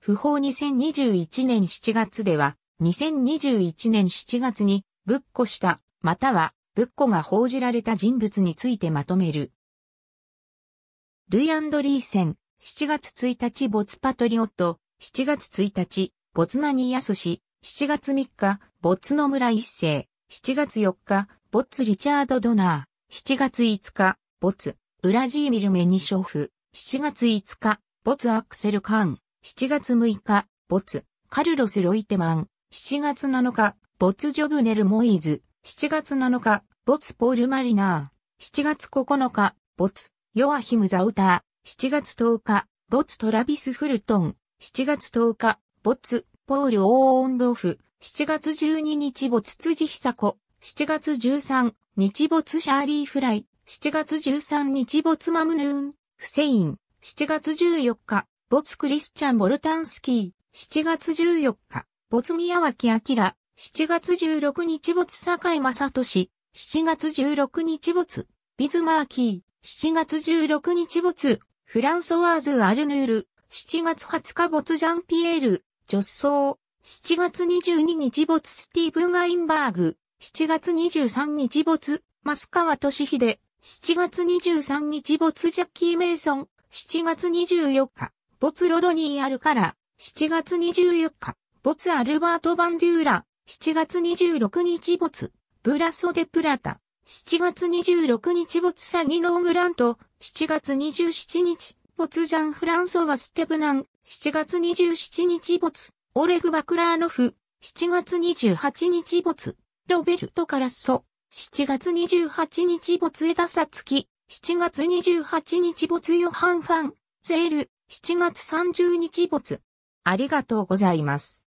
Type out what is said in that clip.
不法2021年7月では、2021年7月に、ぶっこした、または、ぶっこが報じられた人物についてまとめる。ルイ・アンドリーセン、7月1日没パトリオット、7月1日、没ナニヤス氏、7月3日、没野村一世、7月4日、没リチャード・ドナー、7月5日、没、ウラジーミル・メニショフ、7月5日、没アクセル・カーン、7月6日、没、カルロス・ロイテマン、7月7日、没ジョブネル・モイズ、7月7日、没ポール・マリナー、7月9日、没、ヨアヒム・ザウター、7月10日、没トラビス・フルトン、7月10日、没、ポール・オーオンドフ、7月12日没辻久子、7月13日没シャーリー・フライ、7月13日没マムヌーン、フセイン、7月14日没クリスチャン・ボルタンスキー、7月14日、没宮脇明、7月16日没堺正俊、7月16日没、ビズマーキー、7月16日没、フランソワーズ・アルヌール、7月20日没ジャンピエール、ジョッソー、7月22日没スティーブン・アインバーグ、7月23日没、マスカワ・トシヒデ、7月23日没ジャッキー・メイソン、7月24日、ボツ・ロドニー・アルカラ、7月24日、ボツ・アルバート・バンデューラ、7月26日ボツ、ブラソ・デ・プラタ、7月26日ボツ・サギノーグラント、7月27日、没ジャン・フランソワ・ステブナン、7月27日ボツジャンフランソワステブナン7月2 7日ボツオレグ・バクラーノフ、7月28日ボツ、ロベルト・カラッソ、7月28日ボツ・エダ・サツキ、7月28日ボツ・ヨハン・ファン、ゼール、7月30日没。ありがとうございます。